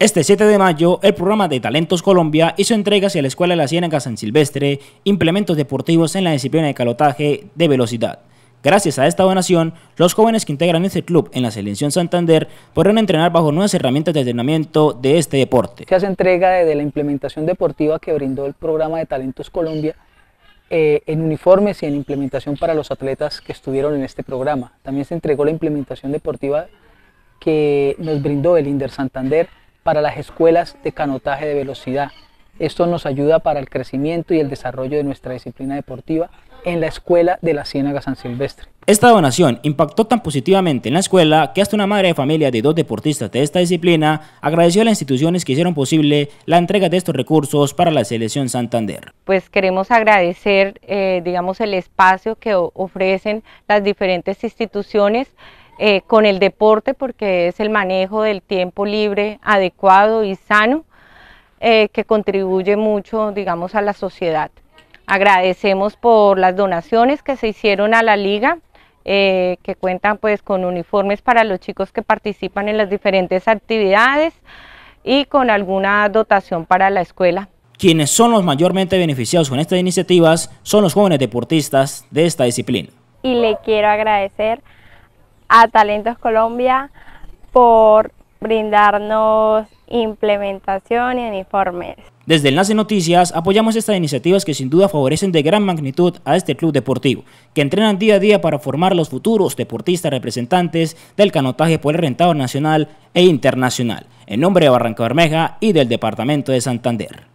Este 7 de mayo, el programa de Talentos Colombia hizo entregas hacia la Escuela de la Ciénaga San Silvestre implementos deportivos en la disciplina de calotaje de velocidad. Gracias a esta donación, los jóvenes que integran este club en la selección Santander podrán entrenar bajo nuevas herramientas de entrenamiento de este deporte. Se hace entrega de la implementación deportiva que brindó el programa de Talentos Colombia eh, en uniformes y en implementación para los atletas que estuvieron en este programa. También se entregó la implementación deportiva que nos brindó el INDER Santander para las escuelas de canotaje de velocidad. Esto nos ayuda para el crecimiento y el desarrollo de nuestra disciplina deportiva en la escuela de la Ciénaga San Silvestre. Esta donación impactó tan positivamente en la escuela que hasta una madre de familia de dos deportistas de esta disciplina agradeció a las instituciones que hicieron posible la entrega de estos recursos para la selección Santander. Pues queremos agradecer, eh, digamos, el espacio que ofrecen las diferentes instituciones eh, con el deporte porque es el manejo del tiempo libre adecuado y sano eh, que contribuye mucho, digamos, a la sociedad. Agradecemos por las donaciones que se hicieron a la liga, eh, que cuentan pues con uniformes para los chicos que participan en las diferentes actividades y con alguna dotación para la escuela. Quienes son los mayormente beneficiados con estas iniciativas son los jóvenes deportistas de esta disciplina. Y le quiero agradecer a Talentos Colombia por brindarnos implementación y uniformes. Desde el Enlace Noticias apoyamos estas iniciativas que sin duda favorecen de gran magnitud a este club deportivo, que entrenan día a día para formar los futuros deportistas representantes del canotaje por el rentado nacional e internacional, en nombre de Barranca Bermeja y del Departamento de Santander.